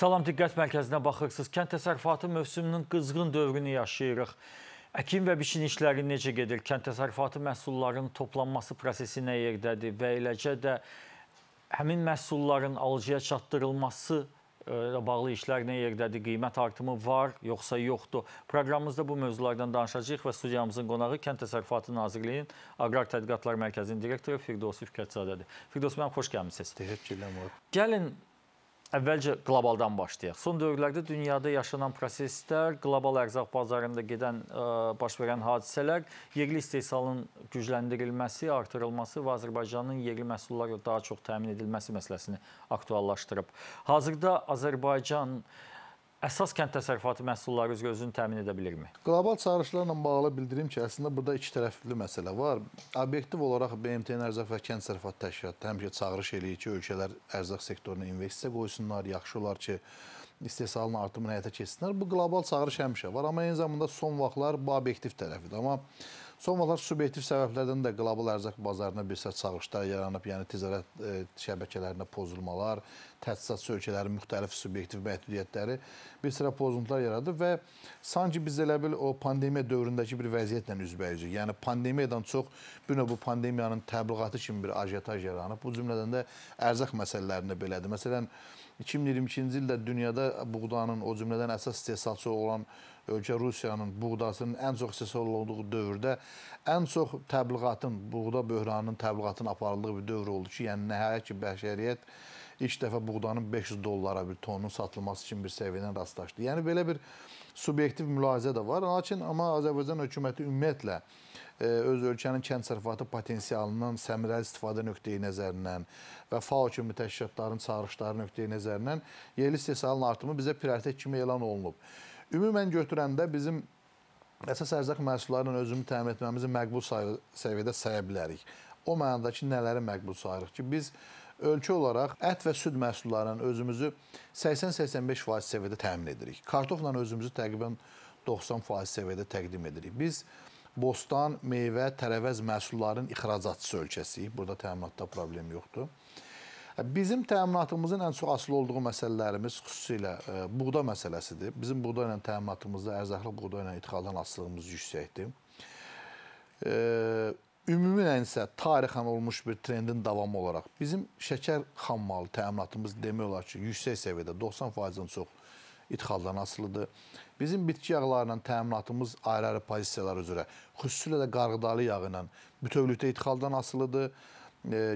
Salam Diqqət Mərkəzinə baxırsınız. Kənd təsərrüfatı mövsümünün qızğın dövrünü yaşayırıq. Əkin və biçin işləri necə gedir? Kənd təsərrüfatı məhsullarının toplanması prosesi nə yerdədir və eləcə də həmin məhsulların alıcıya çatdırılması e, ilə bağlı işlər nə yerdədir? Qiymət artımı var, yoxsa yoxdur? Proqramımızda bu mövzulardan danışacağıq və studiyamızın qonağı Kənd Təsərrüfatı Nazirliyinin Aqrar Tədqiqatlar Mərkəzinin direktoru Firdovs Fikrətzadədir. Firdos, mənim xoş gəlmisiniz. Təşəkkürlər. Gəlin Əvvəlcə qlobaldan başlayaq. Son dövrlərdə dünyada yaşanan proseslər, qlobal ərzaq bazarında gedən ə, e, baş verən hadisələr, yerli istehsalın gücləndirilməsi, artırılması və Azərbaycanın yerli məhsullarla daha çox təmin edilməsi məsələsini aktuallaşdırıb. Hazırda Azərbaycan ə, əsas kənd təsərrüfatı məhsulları öz özünü təmin edə bilirmi? Qlobal çağırışlarla bağlı bildirim ki, əslində burada iki tərəfli məsələ var. Obyektiv olaraq BMT-nin ərzaq və kənd təsərrüfatı təşkilatı həmişə çağırış eləyir ki, ölkələr ərzaq sektoruna investisiya qoysunlar, yaxşı olar ki, istehsalın artımını həyata keçsinlər. Bu qlobal çağırış həmişə var, amma eyni zamanda son vaxtlar bu obyektiv tərəfidir. Amma Son olaraq subyektiv səbəblərdən də qlobal ərzaq bazarına bir səs çağırışlar yaranıb, yəni ticarət e, şəbəkələrinə pozulmalar, təchizat ölkələrin müxtəlif subyektiv məhdudiyyətləri bir sıra pozuntular yaradır və sanki biz elə bil o pandemiya dövründəki bir vəziyyətlə üzbəyüzük. Yəni pandemiyadan çox bir növ bu pandemiyanın təbliğatı kimi bir ajotaj yaranıb. Bu cümlədən də ərzaq məsələlərində belədir. Məsələn 2022-ci ildə dünyada buğdanın o cümlədən əsas istehsalçı olan ölkə Rusiyanın buğdasının ən çox istehsal olunduğu dövrdə ən çox təbliğatın, buğda böhranının təbliğatının aparıldığı bir dövr oldu ki, yəni nəhayət ki, bəşəriyyət ilk dəfə buğdanın 500 dollara bir tonun satılması üçün bir səviyyəyə rastlaşdı. Yəni belə bir subyektiv mülahizə də var. Lakin amma Azərbaycan hökuməti ümumiyyətlə e, öz ölkənin kənd sərfatı potensialından səmərəli istifadə nöqteyi nəzərindən və FAO kimi təşkilatların çağırışları nöqteyi nəzərindən yerli istehsalın artımı bizə prioritet kimi elan olunub. Ümumən götürəndə bizim əsas ərzaq məhsullarının özümü təmin etməmizi məqbul sayı, səviyyədə saya bilərik. O mənada ki, nələri məqbul sayırıq ki, biz ölkə olaraq ət və süd məhsullarının özümüzü 80-85% səviyyədə təmin edirik. Kartofla özümüzü təqribən 90% səviyyədə təqdim edirik. Biz bostan, meyvə, tərəvəz məhsullarının ixracatçısı ölkəsiyik. Burada təminatda problem yoxdur. E, bizim təminatımızın ən çox asılı olduğu məsələlərimiz xüsusilə e, buğda məsələsidir. Bizim buğda ilə təminatımızda ərzaqlı buğda ilə idxaldan asılılığımız yüksəkdir. E, Ümumən isə tarixən olmuş bir trendin davamı olaraq bizim şəkər xammalı təminatımız demək olar ki, yüksək səviyyədə 90%-dən çox idxaldan asılıdır. Bizim bitki yağları ilə təminatımız ayrı-ayrı pozisiyalar üzrə, xüsusilə də qarğıdalı yağı ilə bütövlükdə idxaldan asılıdır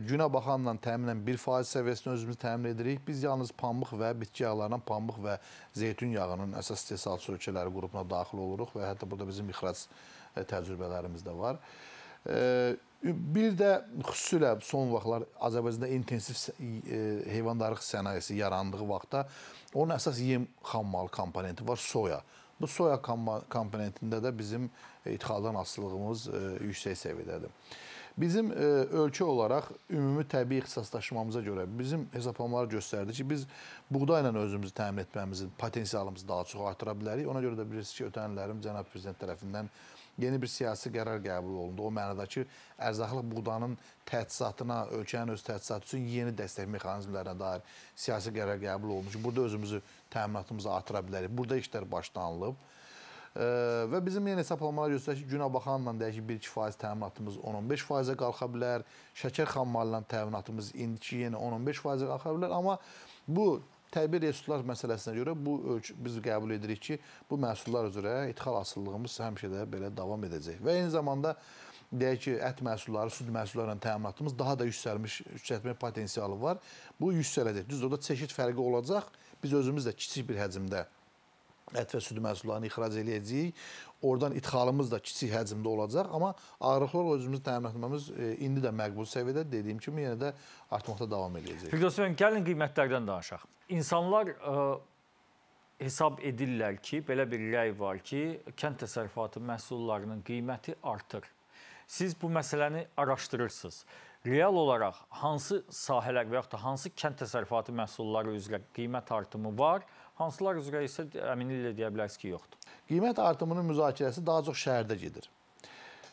günə baxanla təminən bir faiz səviyyəsini özümüz təmin edirik. Biz yalnız pambıq və bitki yağlarından pambıq və zeytun yağının əsas istehsalçı ölkələri qrupuna daxil oluruq və hətta burada bizim ixrac e, təcrübələrimiz də var. Bir də xüsusilə son vaxtlar Azərbaycanda intensiv e, heyvandarlıq sənayesi yarandığı vaxtda onun əsas yem xammal komponenti var soya. Bu soya komponentində də bizim e, idxaldan asılılığımız yüksək səviyyədədir. Bizim e, ölkə olaraq ümumi təbii ixtisaslaşmamıza görə bizim hesablamalar göstərdi ki, biz buğdayla özümüzü təmin etməyimizin potensialımızı daha çox artıra bilərik. Ona görə də bilirsiniz ki, ötən illərim cənab prezident tərəfindən yeni bir siyasi qərar qəbul olundu. O mənada ki, ərzaqlıq buğdanın təchizatına, ölkənin öz təchizatı üçün yeni dəstək mexanizmlərinə dair siyasi qərar qəbul olunmuş. Burada özümüzü təminatımızı artıra bilərik. Burada işlər başlanılıb. Və bizim yenə hesablamalar göstərir ki, günəbaxanla deyək ki, 1-2% təminatımız 10-15%-ə qalxa bilər. Şəkər xammalı ilə təminatımız indiki yenə 10-15%-ə qalxa bilər, amma bu təbii resurslar məsələsinə görə bu biz qəbul edirik ki, bu məhsullar üzrə ixal asılılığımız həmişə də belə davam edəcək. Və eyni zamanda deyək ki, ət məhsulları, süd məhsulları ilə təminatımız daha da yüksəlmiş, yüksəltmə potensialı var. Bu yüksələcək. Düzdür, orada çeşid fərqi olacaq. Biz özümüz də kiçik bir həcmdə ət və süd məhsullarını ixrac eləyəcəyik. Oradan idxalımız da kiçik həcmdə olacaq, amma ağırlıqlarla özümüzü təmin etməmiz indi də məqbul səviyyədə, dediyim kimi yenə də artmaqda davam eləyəcək. Firdevs bəy, gəlin qiymətlərdən danışaq. İnsanlar ə, e, hesab edirlər ki, belə bir rəy var ki, kənd təsərrüfatı məhsullarının qiyməti artır. Siz bu məsələni araşdırırsınız. Real olaraq hansı sahələr və yaxud da hansı kənd təsərrüfatı məhsulları üzrə qiymət artımı var? Ə, Hansılar üzrə isə əminliklə deyə bilərsiniz ki, yoxdur. Qiymət artımının müzakirəsi daha çox şəhərdə gedir.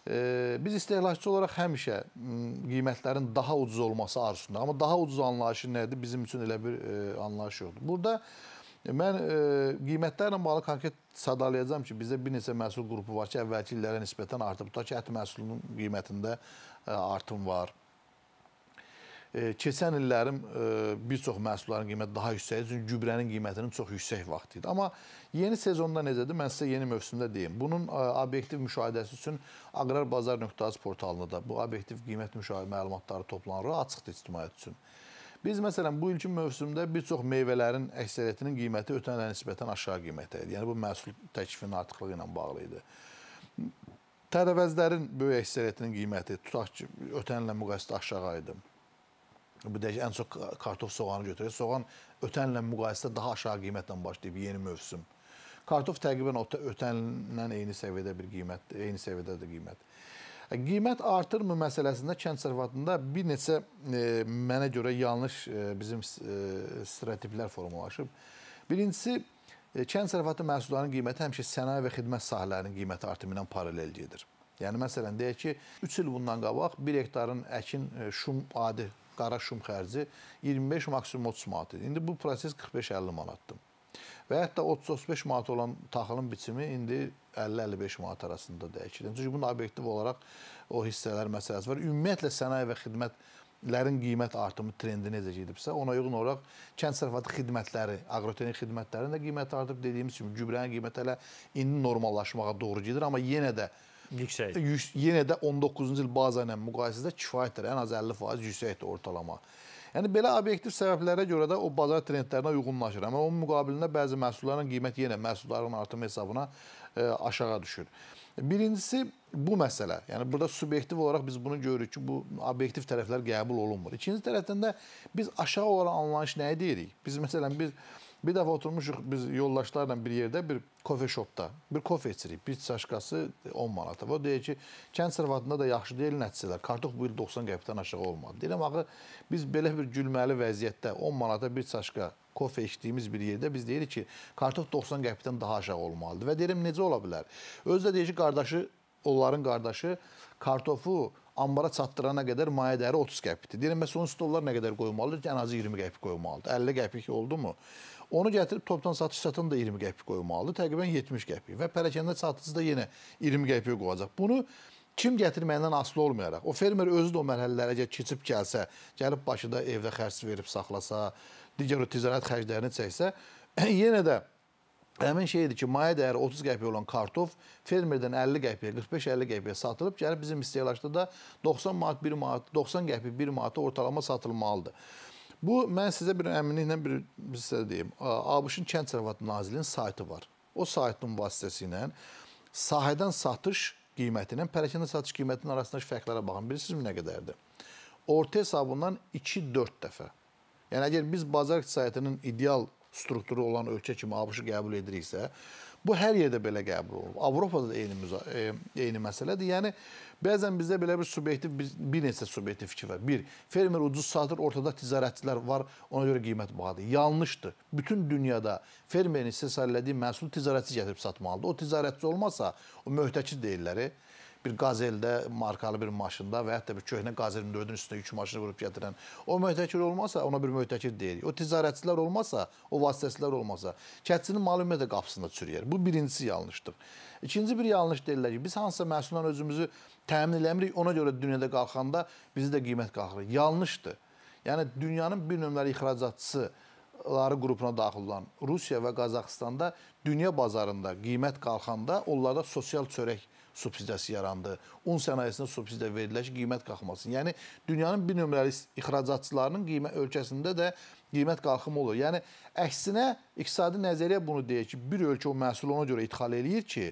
E, biz istehlakçı olaraq həmişə qiymətlərin daha ucuz olması arzusunda, amma daha ucuz anlayışı nədir? Bizim üçün elə bir e, anlayış yoxdur. Burada e, Mən e, qiymətlərlə bağlı konkret sadalayacağam ki, bizdə bir neçə məhsul qrupu var ki, əvvəlki illərə nisbətən artıb. Tutaq ki, ət məhsulunun qiymətində e, artım var. E, keçən illərin e, bir çox məhsulların qiyməti daha yüksək idi. Çünki gübrənin qiymətinin çox yüksək vaxtı idi. Amma yeni sezonda necədir? Mən sizə yeni mövsümdə deyim. Bunun e, obyektiv müşahidəsi üçün agrarbazar.az portalında da bu obyektiv qiymət müşahidə məlumatları toplanır, açıqdır ictimaiyyət üçün. Biz məsələn bu ilki mövsümdə bir çox meyvələrin əksəriyyətinin qiyməti ötən ilə nisbətən aşağı qiymətdə idi. Yəni bu məhsul təklifinin artıqlığı ilə bağlı idi. Tərəvəzlərin böyük əksəriyyətinin qiyməti tutaq ki, ötən illə müqayisədə aşağı idi bu deyək ən çox kartof soğanı götürək. Soğan ötən illə müqayisədə daha aşağı qiymətlə başlayıb yeni mövsüm. Kartof təqribən ötənlə eyni səviyyədə bir qiymət, eyni səviyyədədir qiymət. E, qiymət artırmı məsələsində kənd sərfatında bir neçə e, mənə görə yanlış e, bizim e, stereotiplər formalaşıb. Birincisi e, kənd sərfatı məhsullarının qiyməti həmişə sənaye və xidmət sahələrinin qiyməti artımı ilə paralel gedir. Yəni məsələn deyək ki, 3 il bundan qabaq 1 hektarın əkin e, şum adi qara şum xərci 25 maksimum 30 manat idi. İndi bu proses 45-50 manatdır. Və hətta 30-35 manat olan taxılın biçimi indi 50-55 manat arasında dəyişir. Yəni çünki bunun obyektiv olaraq o hissələr məsələsi var. Ümumiyyətlə sənaye və xidmət lərin qiymət artımı trendi necə gedibsə, ona uyğun olaraq kənd sərfəti xidmətləri, aqrotexnik xidmətlərin də qiyməti artıb. Dediyimiz kimi gübrənin qiyməti hələ indi normallaşmağa doğru gedir, amma yenə də yüksəkdir. Yüks yenə də 19-cu il baza ilə müqayisədə kifayətdir. Ən az 50% yüksəkdir ortalama. Yəni belə obyektiv səbəblərə görə də o bazar trendlərinə uyğunlaşır. Amma onun müqabilində bəzi məhsulların qiyməti yenə məhsulların artımı hesabına ə, e, aşağı düşür. Birincisi bu məsələ. Yəni burada subyektiv olaraq biz bunu görürük ki, bu obyektiv tərəflər qəbul olunmur. İkinci tərəfdən də biz aşağı olan anlayış nəyə deyirik? Biz məsələn biz Bir dəfə oturmuşuq biz yoldaşlarla bir yerdə bir kofe şopda. Bir kofe içirik. Bir çaşkası 10 manata. O deyir ki, kənd sərvətində də yaxşı deyil nəticələr. Kartof bu il 90 qəpikdən aşağı olmadı. Deyirəm axı biz belə bir gülməli vəziyyətdə 10 manata bir çaşka kofe içdiyimiz bir yerdə biz deyirik ki, kartof 90 qəpikdən daha aşağı olmalıdır. Və deyirəm necə ola bilər? Özü də deyir ki, qardaşı, onların qardaşı kartofu ambara çatdırana qədər maya dəyəri 30 qəpikdir. Deyirəm, bəs onun stollar nə qədər qoymalıdır ki, ən azı 20 qəpik qoymalıdır. 50 qəpik oldu mu? Onu gətirib topdan satış satan da 20 qəpik qoymalıdır. Təqribən 70 qəpik və pərakəndə satıcı da yenə 20 qəpik qoyacaq. Bunu kim gətirməyindən asılı olmayaraq, o fermer özü də o mərhələlərə əgər keçib gəlsə, gəlib Bakıda evdə xərcsiz verib saxlasa, digər o ticarət xərclərini çəksə, yenə də Həmin şeydir ki, maya dəyəri 30 qəpiyə olan kartof fermerdən 50 qəpiyə, 45-50 qəpiyə satılıb gəlib bizim istehlakçıda da 90 manat, 1 manat, 90 qəpik, 1 manata ortalama satılmalıdır. Bu mən sizə bir əminliklə bir sizə deyim. ABŞ-ın Kənd Sərvət Nazirliyinin saytı var. O saytın vasitəsilə sahədən satış qiyməti ilə pərakəndə satış qiymətinin arasındakı fərqlərə baxın. Bilirsinizmi nə qədərdir? Orta hesabından 2-4 dəfə. Yəni əgər biz bazar iqtisadiyyatının ideal strukturu olan ölkə kimi ABŞ-ı qəbul ediriksə, bu hər yerdə belə qəbul olunur. Avropada da eyni e, eyni məsələdir. Yəni bəzən bizdə belə bir subyektiv bir, bir neçə subyektiv fikir var. Bir, fermer ucuz satır, ortada ticarətçilər var, ona görə qiymət bahadır. Yanlışdır. Bütün dünyada fermerin istehsal etdiyi məhsulu ticarətçi gətirib satmalıdır. O ticarətçi olmasa, o möhtəçi deyirlər bir qazeldə markalı bir maşında və hətta bir köhnə qazel 24-ün üstünə yük maşını vurub gətirən o möhtəkir olmasa ona bir möhtəkir deyirik. O ticarətçilər olmasa, o vasitəçilər olmasa, kəndçinin malı ümumiyyətlə qapısında çürüyər. Bu birincisi yanlışdır. İkinci bir yanlış deyirlər ki, biz hansısa məhsuldan özümüzü təmin eləmirik, ona görə dünyada qalxanda bizi də qiymət qalxır. Yanlışdır. Yəni dünyanın bir nömrəli ixracatçısı ları qrupuna daxil olan Rusiya və Qazaxıstanda dünya bazarında qiymət qalxanda onlarda sosial çörək subsidiyası yarandı. Un sənayesinə subsidiya verilir ki, qiymət qalxmasın. Yəni dünyanın bir nömrəli ixracatçılarının qiymət ölkəsində də qiymət qalxımı olur. Yəni əksinə iqtisadi nəzəriyyə bunu deyir ki, bir ölkə o məhsulu ona görə idxal eləyir ki,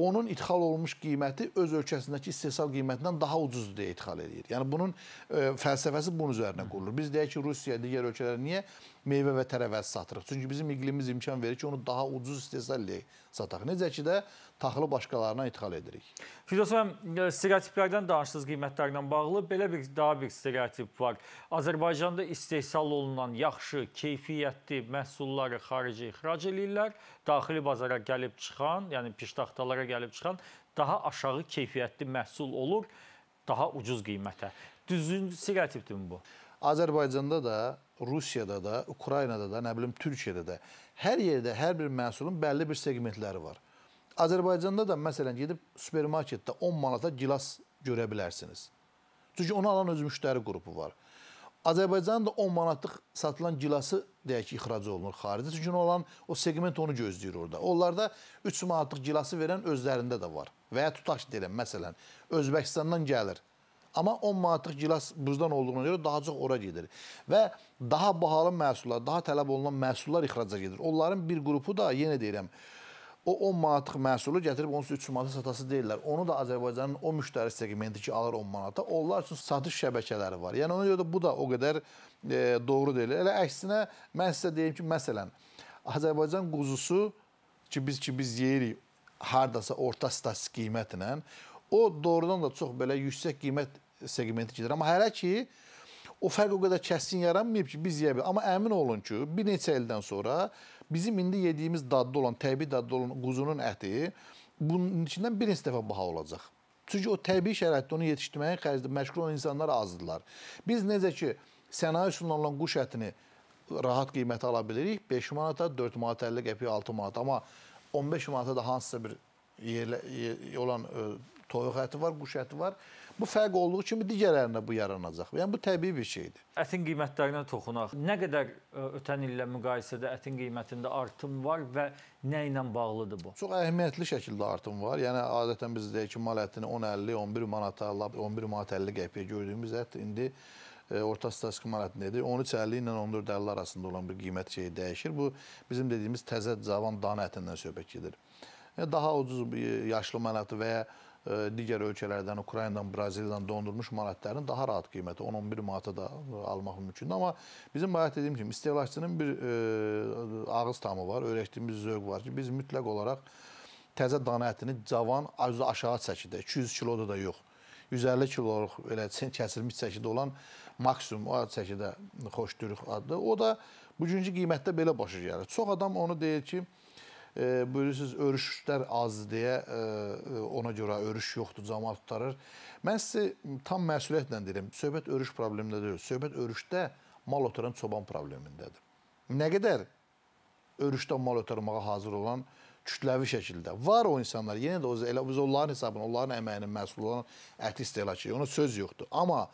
onun idxal olunmuş qiyməti öz ölkəsindəki istehsal qiymətindən daha ucuzdur deyə idxal eləyir. Yəni bunun e, fəlsəfəsi bunun üzərinə qurulur. Biz deyək ki, Rusiya digər ölkələr niyə meyvə və tərəvəz satırıq. Çünki bizim iqlimimiz imkan verir ki, onu daha ucuz istehsal edək, sataq. Necə ki də taxılı başqalarına ithal edirik. Firdevs müəllim, e, stereotiplərdən danışdınız qiymətlərlə bağlı. Belə bir daha bir stereotip var. Azərbaycanda istehsal olunan yaxşı, keyfiyyətli məhsulları xarici ixrac eləyirlər. Daxili bazara gəlib çıxan, yəni piştaxtalara gəlib çıxan daha aşağı keyfiyyətli məhsul olur, daha ucuz qiymətə. Düzgün stereotipdir bu? Azərbaycanda da, Rusiyada da, Ukraynada da, nə bilim Türkiyədə də hər yerdə hər bir məhsulun bəlli bir segmentləri var. Azərbaycanda da məsələn gedib supermarketdə 10 manata gilas görə bilərsiniz. Çünki onu alan öz müştəri qrupu var. Azərbaycanda 10 manatlıq satılan gilası deyək ki, ixrac olunur xaricə. Çünki olan o segment onu gözləyir orada. Onlarda 3 manatlıq gilası verən özlərində də var. Və ya tutaq ki, deyirəm, məsələn, Özbəkistandan gəlir Amma 10 manatlıq gilas buzdan olduğuna görə daha çox ora gedir. Və daha bahalı məhsullar, daha tələb olunan məhsullar ixraca gedir. Onların bir qrupu da, yenə deyirəm, o 10 manatlıq məhsulu gətirib onun 3 manata satası deyirlər. Onu da Azərbaycanın o müştəri segmenti ki, alır 10 manata, onlar üçün satış şəbəkələri var. Yəni ona görə də bu da o qədər e, doğru deyil. Elə əksinə mən sizə deyim ki, məsələn, Azərbaycan quzusu ki biz ki biz yeyirik hardasa orta statistik qiymətlə o doğrudan da çox belə yüksək qiymət segmenti gedir. Amma hələ ki o fərq o qədər kəskin yaranmayıb ki, biz yeyə bilərik. Amma əmin olun ki, bir neçə ildən sonra bizim indi yediyimiz dadlı olan, təbii dadlı olan quzunun əti bunun içindən bir neçə dəfə baha olacaq. Çünki o təbii şəraitdə onu yetişdirməyə xərcli məşğul olan insanlar azdılar. Biz necə ki sənaye üsulundan olan quş ətini rahat qiymətə ala bilirik. 5 manata, 4 manata 50 qəpiyə, 6 manata, amma 15 manata da hansısa bir yerlə, yer olan ə, toyuq əti var, quş əti var. Bu fərq olduğu kimi digərlərinə bu yaranacaq. Yəni bu təbii bir şeydir. Ətin qiymətlərinə toxunaq. Nə qədər e, ötən illə müqayisədə ətin qiymətində artım var və nə ilə bağlıdır bu? Çox əhəmiyyətli şəkildə artım var. Yəni adətən biz deyək ki, mal ətini 10.50, 11 manata, 11 manat 50 qəpiyə gördüyümüz ət indi e, orta statistik maliyyatindedir. 13.50 ilə 14.50 arasında olan bir qiymət şeyi dəyişir. Bu bizim dediyimiz təzə cavan dana ətindən söhbət gedir. E, daha ucuz yaşlı manatı və ya digər ölkələrdən, Ukraynadan, Braziliyadan dondurmuş manatların daha rahat qiyməti 10-11 manata da almaq mümkündür. Amma bizim bayaq dediyim kimi istehlakçının bir e, ağız tamı var, öyrətdiyimiz zövq var ki, biz mütləq olaraq təzə dana ətini cavan aşağı çəkidə, 200 kiloda da yox. 150 kiloluq elə kəsilmiş çəkidə olan maksimum o çəkidə xoşdürük addır. O da bugünkü qiymətdə belə başa gəlir. Çox adam onu deyir ki, E, bilirsiniz örüşlər az deyə e, e, ona görə örüş yoxdur, cəmaət tutarır. Mən sizə tam məsuliyyətlə deyirəm, söhbət örüş problemində deyil, söhbət örüşdə mal otaran çoban problemindədir. Nə qədər örüşdə mal otarmağa hazır olan kütləvi şəkildə. Var o insanlar, yenə də o elə biz onların hesabına, onların əməyinin məhsulu olan əti istehlakçı. Ona söz yoxdur. Amma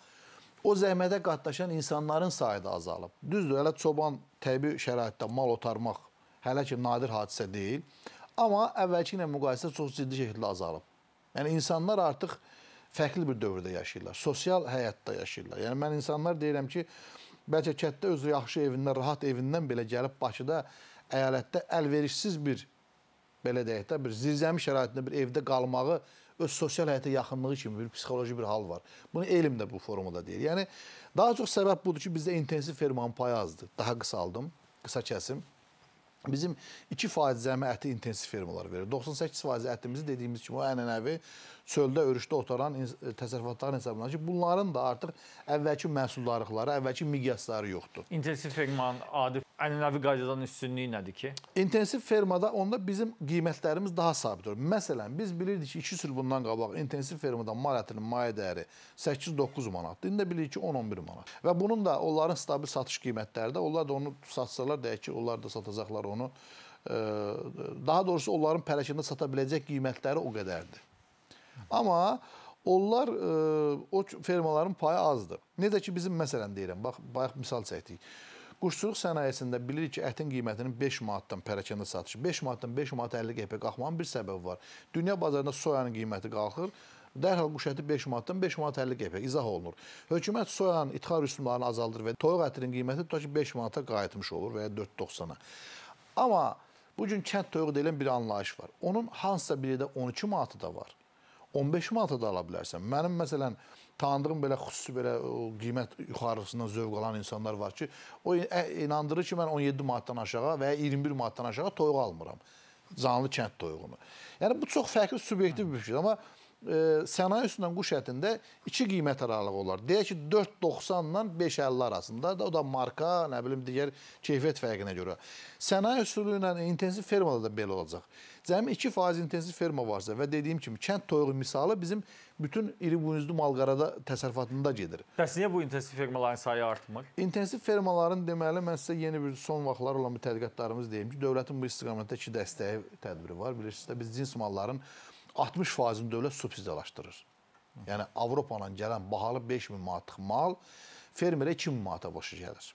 o zəhmətə qatlaşan insanların sayı da azalıb. Düzdür, elə çoban təbii şəraitdə mal otarmaq Hələ ki nadir hadisə deyil. Amma əvvəlki ilə müqayisədə çox ciddi şəkildə azalıb. Yəni insanlar artıq fərqli bir dövrdə yaşayırlar. Sosial həyatda yaşayırlar. Yəni mən insanlar deyirəm ki, bəlkə kətdə öz yaxşı evindən, rahat evindən belə gəlib Bakıda əyalətdə əlverişsiz bir belə deyək də, bir zirzəmi şəraitində bir evdə qalmağı öz sosial həyata yaxınlığı kimi bir psixoloji bir hal var. Bunu elm də bu forumda deyir. Yəni daha çox səbəb budur ki, bizdə intensiv fermanın payı azdır. Daha qısaldım, qısa kəsim. Bizim iki faiz cəmi əti intensiv fermalar verir. 98 faiz ətimizi dediyimiz kimi o ənənəvi çöldə örüşdə otaran təsərrüfatların hesabına ki, bunların da artıq əvvəlki məhsuldarlıqları, əvvəlki miqyasları yoxdur. İntensiv fermanın adi ənənəvi qaydadan üstünlüyü nədir ki? İntensiv fermada onda bizim qiymətlərimiz daha sabit olur. Məsələn, biz bilirdik ki, 2 il bundan qabaq intensiv fermada mal ətinin mayə dəyəri 8-9 manatdır. İndi bilirik ki, 10-11 manat. Və bunun da onların stabil satış qiymətləri də, onlar da onu satsalar deyək ki, onlar da satacaqlar onu. Daha doğrusu onların pərəkində sata biləcək qiymətləri o qədərdir. Amma onlar o fermaların payı azdır. Necə ki, bizim məsələn deyirəm, bax, bayaq misal çəkdik. Quşçuluq sənayesində bilirik ki, ətin qiymətinin 5 manatdan pərakəndə satışı, 5 manatdan 5 manat 50 qəpik qalxmanın bir səbəbi var. Dünya bazarında soyanın qiyməti qalxır, dərhal quş əti 5 manatdan 5 manat 50 qəpik izah olunur. Hökumət soyanın ithal rüsumlarını azaldır və toyuq ətinin qiyməti tutaq ki, 5 manata qayıtmış olur və ya 4.90-a. Amma bu gün kənd toyuğu deyilən bir anlayış var. Onun hansısa biri də 12 manatı da var. 15 manata da ala bilərsən. Mənim məsələn tanıdığım belə xüsusi belə o qiymət yuxarısından zövq alan insanlar var ki, o inandırır ki, mən 17 manatdan aşağı və ya 21 manatdan aşağı toyuq almıram. Canlı kənd toyuğunu. Yəni bu çox fərqli subyektiv bir fikir, amma e, sənaye üstündən quş ətində iki qiymət aralığı olar. Deyək ki 4.90 ilə 5.50 arasında da o da marka, nə bilim digər keyfiyyət fərqinə görə. Sənaye üsulu ilə intensiv fermada da belə olacaq. Cəmi 2% intensiv ferma varsa və dediyim kimi kənd toyuğu misalı bizim bütün iri buynuzlu malqarada təsərrüfatında gedir. Bəs niyə bu intensiv fermaların sayı artmır? İntensiv fermaların deməli mən sizə yeni bir son vaxtlar olan bir tədqiqatlarımız deyim ki, dövlətin bu istiqamətdə iki dəstəyi tədbiri var. Bilirsiniz də biz cins malların 60%-ni dövlət subsidiyalaşdırır. Yəni Avropadan gələn bahalı 5000 manatlıq mal fermerə 2000 manata başa gəlir.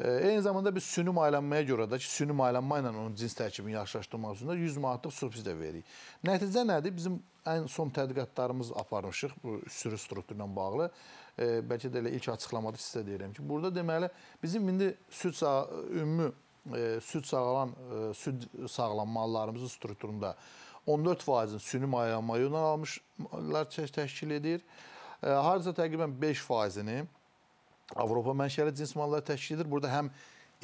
Eyni zamanda biz süni maylanmaya görə də ki, süni maylanma ilə onun cins tərkibini yaxşılaşdırmaq üçün də 100 manatlıq subsidiya veririk. Nəticə nədir? Bizim ən son tədqiqatlarımız aparmışıq bu sürü strukturu ilə bağlı. E, bəlkə də elə ilk açıqlamada sizə deyirəm ki, burada deməli bizim indi süd sağ ümumi e, süd sağalan e, süd sağlanma mallarımızın strukturunda 14%-in süni maylanma yönəlmişlər təşkil edir. E, Harca təqribən 5%-ni Avropa mənşəli cins malları təşkil edir. Burada həm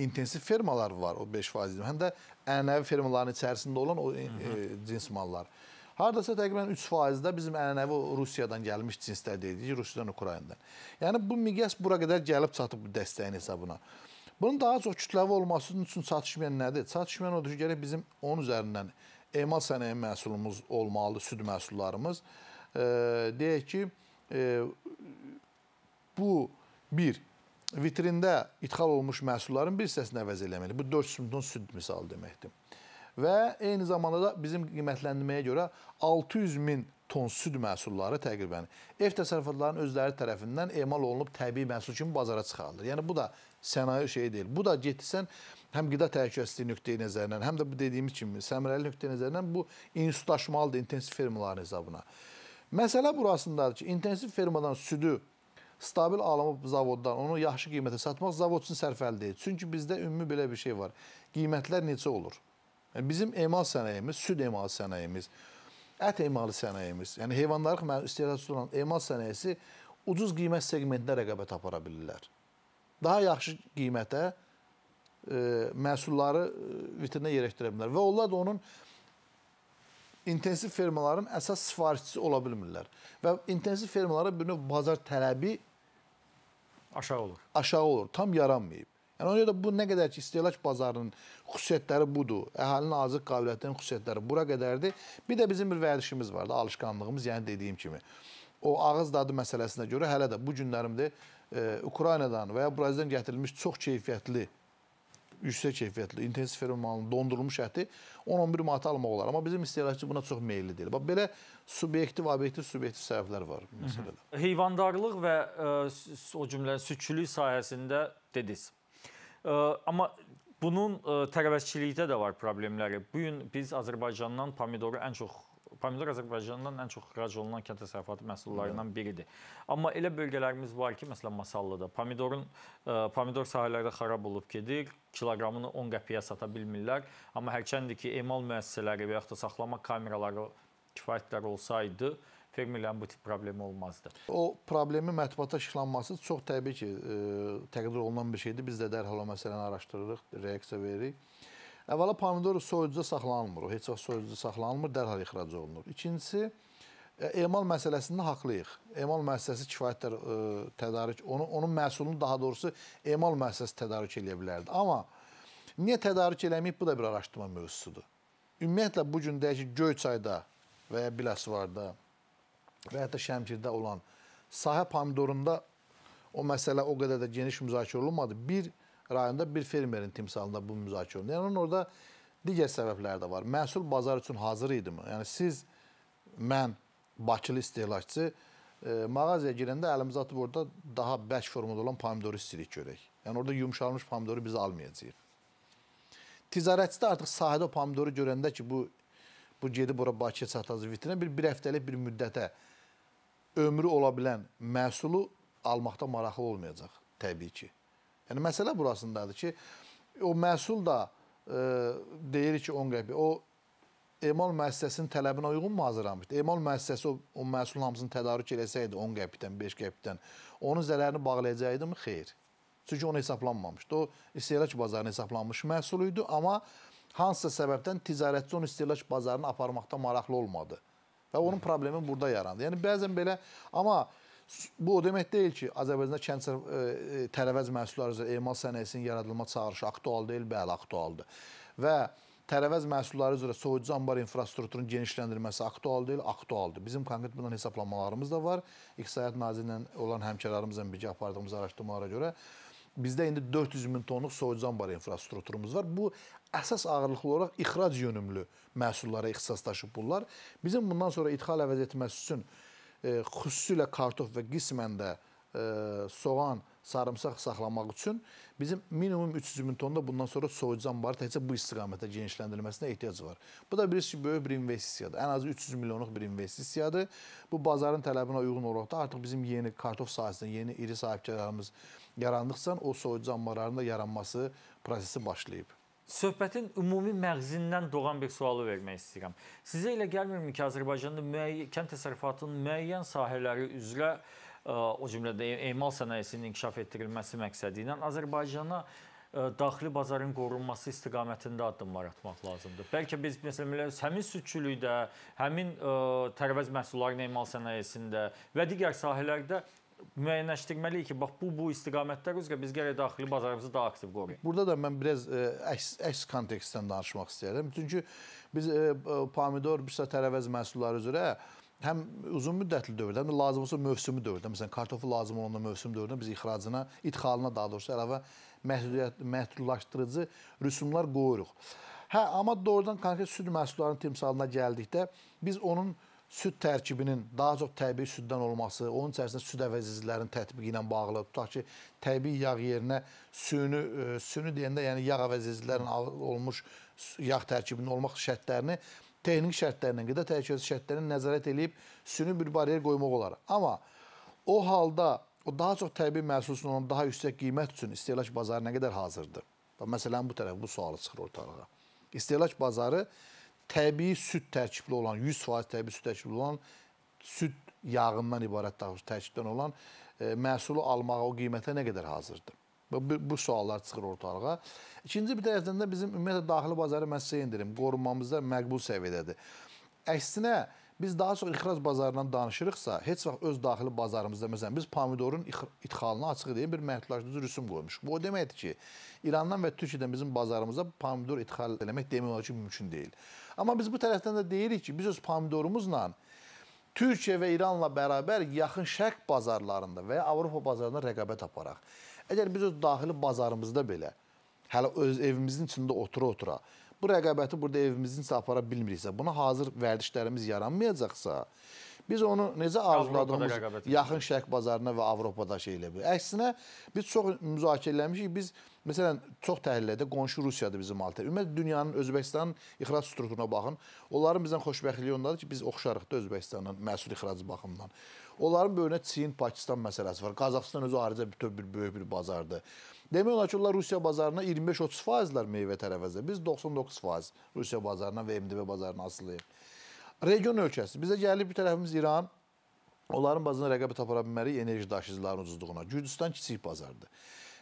intensiv fermalar var o 5% həm də ənənəvi fermaların içərisində olan o e, e, Hı -hı. cins mallar. Hardasa təqribən 3%-də bizim ənənəvi Rusiyadan gəlmiş cinslər deyirik, Rusiyadan, Ukraynadan. Yəni bu miqyas bura qədər gəlib çatıb bu dəstəyin hesabına. Bunun daha çox kütləvi olması üçün çatışmayan nədir? Çatışmayan odur ki, gərək bizim 10 üzərindən emal sənaye məhsulumuz olmalı, süd məhsullarımız. E, deyək ki, e, bu Bir, vitrində ixal olmuş məhsulların bir hissəsini əvəz eləməli. Bu 4 simton süd misalı deməkdir. Və eyni zamanda da bizim qiymətləndirməyə görə 600 min ton süd məhsulları təqribən ev təsərrüfatlarının özləri tərəfindən emal olunub təbii məhsul kimi bazara çıxarılır. Yəni bu da sənaye şey deyil. Bu da getsən həm qida təhlükəsizliyi nöqteyi nəzərindən, həm də bu dediyimiz kimi səmərəli nöqteyi nəzərindən bu institutlaşmalıdır intensiv fermaların hesabına. Məsələ burasındadır ki, intensiv fermadan südü stabil alımı zavoddan onu yaxşı qiymətə satmaq zavod üçün sərf əldə edir. Çünki bizdə ümumi belə bir şey var. Qiymətlər necə olur? Yəni bizim emal sənəyimiz, süd emal sənəyimiz, ət emalı sənəyimiz, yəni heyvandarlıq istehsalı olan emal sənəyisi ucuz qiymət segmentində rəqabət apara bilirlər. Daha yaxşı qiymətə ə, e, məhsulları e, vitrinə yerləşdirə bilirlər və onlar da onun intensiv fermaların əsas sifarişçisi ola bilmirlər. Və intensiv fermalara bir növ bazar tələbi Aşağı olur. Aşağı olur. Tam yaranmayıb. Yəni ona görə də bu nə qədər ki istehlak bazarının xüsusiyyətləri budur. Əhalinin azıq qabiliyyətinin xüsusiyyətləri bura qədərdir. Bir də bizim bir vərdişimiz var da, alışqanlığımız, yəni dediyim kimi. O ağız dadı məsələsinə görə hələ də bu günlərimdə e, Ukraynadan və ya Brazildən gətirilmiş çox keyfiyyətli yüksək keyfiyyətli, intensiv fermanlı, dondurulmuş əti 10-11 manata almaq olar. Amma bizim istehlakçı buna çox meylli deyil. Bax belə subyektiv, obyektiv, subyektiv səbəblər var məsələdə. Heyvandarlıq və ə, e, o cümlədən südçülük sahəsində dediniz. Ə, e, amma bunun ə, e, tərəvəzçilikdə də var problemləri. Bu gün biz Azərbaycandan pomidoru ən çox pomidor Azərbaycandan ən çox ixrac olunan kənd təsərrüfatı məhsullarından biridir. Amma elə bölgələrimiz var ki, məsələn Masallıda pomidorun e, pomidor sahələrdə xarab olub gedir, kiloqramını 10 qəpiyə sata bilmirlər. Amma hərçəndir ki, emal müəssisələri və yaxud da saxlama kameraları kifayətlər olsaydı, fermerlərin bu tip problemi olmazdı. O problemi mətbuata işıqlanması çox təbii ki, ə, e, təqdir olunan bir şeydir. Biz də dərhal o məsələni araşdırırıq, reaksiya veririk. Əvvəla pomidor soyuducuda saxlanılmır. O heç vaxt soyuducuda saxlanılmır, dərhal ixrac olunur. İkincisi e, emal məsələsində haqlıyıq. Emal müəssisəsi kifayət qədər e, tədarik onu onun məhsulunu daha doğrusu emal müəssisəsi tədarik eləyə bilərdi. Amma niyə tədarik eləməyib bu da bir araşdırma mövzusudur. Ümumiyyətlə bu gün deyək ki, Göyçayda və ya Biləsuvarda və hətta Şəmkirdə olan sahə pomidorunda o məsələ o qədər də geniş müzakirə olunmadı. Bir rayonunda bir fermerin timsalında bu müzakirə olunur. Yəni orada digər səbəblər də var. Məhsul bazar üçün hazır idimi? Yəni siz mən Bakılı istehlakçı e, mağazaya girəndə əlimizi atıb orada daha bərk formada olan pomidoru istirik görək. Yəni orada yumşalmış pomidoru biz almayacağıq. Ticarətçi də artıq sahədə pomidoru görəndə ki, bu bu gedib ora Bakıya çatacaq vitrinə bir bir həftəlik bir müddətə ömrü ola bilən məhsulu almaqda maraqlı olmayacaq təbii ki. Yəni məsələ burasındadır ki, o məhsul da e, deyir ki, 10 qəpik. O emal müəssisəsinin tələbinə uyğunmu hazırlanmışdı? Emal müəssisəsi o, o məhsulun hamısını tədarük eləsəydi 10 qəpikdən, 5 qəpikdən, onun zərərini bağlayacaqdımı? Xeyr. Çünki onu hesablanmamışdı. O istehlak bazarına hesablanmış məhsul idi, amma hansısa səbəbdən ticarətçi onu istehlak bazarına aparmaqda maraqlı olmadı. Və onun problemi burada yarandı. Yəni bəzən belə amma Bu o demək deyil ki, Azərbaycanda kənd e, e, tərəvəz məhsulları emal sənayesinin yaradılma çağırışı aktual deyil, bəli aktualdır. Və tərəvəz məhsulları üzrə soyuducu anbar infrastrukturunun genişləndirilməsi aktual deyil, aktualdır. Bizim konkret bundan hesablamalarımız da var. İqtisadiyyat Nazirliyinin olan həmkarlarımızla birgə apardığımız araşdırmalara görə bizdə indi 400 min tonluq soyuducu anbar infrastrukturumuz var. Bu əsas ağırlıqlı olaraq ixrac yönümlü məhsullara ixtisaslaşıb bunlar. Bizim bundan sonra idxal əvəz etməsi üçün E, xüsusilə kartof və qismən də e, soğan, sarımsaq saxlamaq üçün bizim minimum 300 min tonda bundan sonra soyucan barı təkcə bu istiqamətdə genişləndirilməsinə ehtiyac var. Bu da bilirsiniz ki, böyük bir investisiyadır. Ən azı 300 milyonluq bir investisiyadır. Bu bazarın tələbinə uyğun olaraq da artıq bizim yeni kartof sahəsində yeni iri sahibkarlarımız yarandıqca o soyucan barlarının da yaranması prosesi başlayıb söhbətin ümumi məğzindən doğan bir sualı vermək istəyirəm. Sizə elə gəlmirmi ki, Azərbaycanda müəyyən kənd təsərrüfatının müəyyən sahələri üzrə e, o cümlədə e, emal sənayesinin inkişaf etdirilməsi məqsədi ilə Azərbaycana e, daxili bazarın qorunması istiqamətində addımlar atmaq lazımdır. Bəlkə biz məsələn həmin südçülükdə, həmin tərəvəz məhsullarının emal sənayesində və digər sahələrdə müəyyənləşdirməliyik ki, bax bu bu istiqamətlər üzrə biz gələ daxili bazarımızı daha aktiv qoruyaq. Burada da mən biraz e, əks əks kontekstdən danışmaq istəyirəm. Çünki biz ə, e, e, pomidor, bir sıra tərəvəz məhsulları üzrə həm uzun müddətli dövrdə, həm də lazım olsa mövsümü dövrdə, məsələn, kartofu lazım olanda mövsüm dövründə biz ixracına, idxalına daha doğrusu əlavə məhdudiyyət məhdudlaşdırıcı rüsumlar qoyuruq. Hə, amma doğrudan konkret süd məhsullarının timsalına gəldikdə biz onun e, süd tərkibinin daha çox təbii süddən olması, onun içərisində süd əvəzicilərin tətbiqi ilə bağlı, tutaq ki, təbii yağ yerinə süni, e, süni deyəndə, yəni yağ əvəzicilərin olmuş yağ tərkibinin olmaq şərtlərini texniki şərtlərlə, qida təhlükəsizliyi şərtlərini nəzarət eləyib süni bir bariyer qoymaq olar. Amma o halda o daha çox təbii məhsulsun olan daha yüksək qiymət üçün istehlak bazarı nə qədər hazırdır? Məsələn bu tərəf bu sualı çıxır ortalığa. İstehlak bazarı təbii süd tərkibli olan, 100% təbii süd tərkibli olan süd yağından ibarət daha tərkibdən olan e, məhsulu almağa o qiymətə nə qədər hazırdır? Bu, bu, bu suallar çıxır ortalığa. İkinci bir tərəfdən də bizim ümumiyyətlə daxili bazarı mən sizə indirim, qorunmamızda məqbul səviyyədədir. Əksinə, Biz daha çox ixrac bazarından danışırıqsa, heç vaxt öz daxili bazarımızda məsələn biz pomidorun idxalına açıq deyən bir məhdudlaşdırıcı rüsum qoymuşuq. Bu o deməkdir ki, İrandan və Türkiyədən bizim bazarımıza pomidor idxal eləmək demək olar ki, mümkün deyil. Amma biz bu tərəfdən də deyirik ki, biz öz pomidorumuzla Türkiyə və İranla bərabər yaxın şərq bazarlarında və ya Avropa bazarında rəqabət aparaq. Əgər biz öz daxili bazarımızda belə hələ öz evimizin içində otura-otura bu rəqabəti burada evimizin isə apara bilmiriksə, buna hazır vərdişlərimiz yaranmayacaqsa, biz onu necə arzuladığımız yaxın şərq bazarına və Avropada şey elə bilir. Əksinə biz çox müzakirə eləmişik. Biz məsələn çox təhlillərdə qonşu Rusiyadır bizim alternativ. Ümumiyyətlə dünyanın Özbəkistanın ixrac strukturuna baxın. Onların bizdən xoşbəxtliyi ondadır ki, biz oxşarıq da Özbəkistanla məhsul ixracı baxımından. Onların böyünə Çin, Pakistan məsələsi var. Qazaxıstan özü ayrıca bütöv bir böyük bir bazardır. Demək olar ki, onlar Rusiya bazarına 25-30 faizlər meyvə tərəvəzə. Biz 99 faiz Rusiya bazarına və MDB bazarına asılıyıq. Region ölkəsi. Bizə gəlib bir tərəfimiz İran, onların bazarına rəqabət apara bilmərik enerji daşıyıcılarının ucuzluğuna. Gürcüstan kiçik bazardır.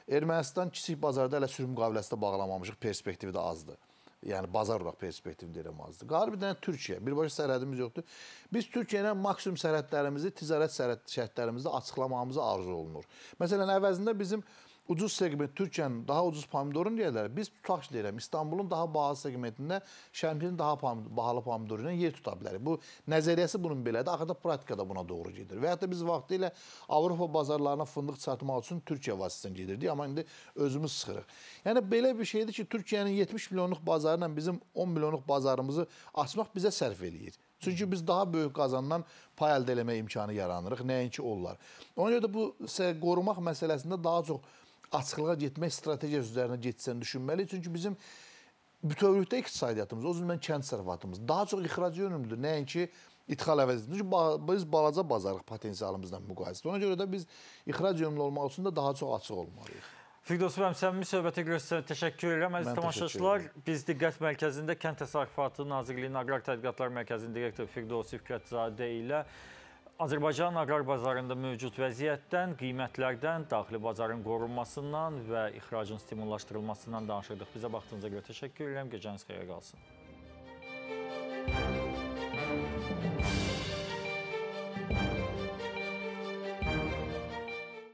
Ermənistan kiçik bazarda hələ sülh müqaviləsi də bağlamamışıq, perspektivi də azdır. Yəni bazar olaraq perspektiv deyirəm azdır. Qalib bir dənə Türkiyə. Birbaşa sərhədimiz yoxdur. Biz Türkiyə ilə maksimum sərhədlərimizi, ticarət sərhədlərimizi açıqlamağımızı arzu olunur. Məsələn, əvəzində bizim ucuz segment Türkiyənin daha ucuz pomidorun deyirlər. Biz tutaq ki, deyirəm, İstanbulun daha bahalı segmentində Şəmkirin daha pomidor, bahalı pomidoru ilə yer tuta bilərik. Bu nəzəriyyəsi bunun belədir, axırda praktikada buna doğru gedir. Və hətta biz vaxtilə Avropa bazarlarına fındıq çatmaq üçün Türkiyə vasitəsilə gedirdik, amma indi özümüz sıxırıq. Yəni belə bir şeydir ki, Türkiyənin 70 milyonluq bazarı ilə bizim 10 milyonluq bazarımızı açmaq bizə sərf eləyir. Çünki biz daha böyük qazandan pay əldə eləmək imkanı yaranırıq, nəinki onlar. Ona görə də bu qorumaq məsələsində daha çox açıqlığa getmək strategiyası üzərinə getsən düşünməli. Çünki bizim bütövlükdə iqtisadiyyatımız, o cümlən kənd sərvətimiz daha çox ixrac yönümlüdür. Nəinki idxal əvəzində. Çünki biz balaca bazarıq potensialımızla müqayisədə. Ona görə də biz ixrac yönümlü olmaq üçün də daha çox açıq olmalıyıq. Firdovs bəy, səmimi söhbətə görə sizə təşəkkür edirəm. Əziz tamaşaçılar, biz Diqqət Mərkəzində Kənd Təsərrüfatı Nazirliyinin Aqrar Tədqiqatlar Mərkəzinin direktoru Firdovs Fikrətzadə ilə Azərbaycan aqrar bazarında mövcud vəziyyətdən, qiymətlərdən, daxili bazarın qorunmasından və ixracın stimullaşdırılmasından danışırdıq. Bizə baxdığınıza görə təşəkkür edirəm. Gecəniz xeyrə qalsın.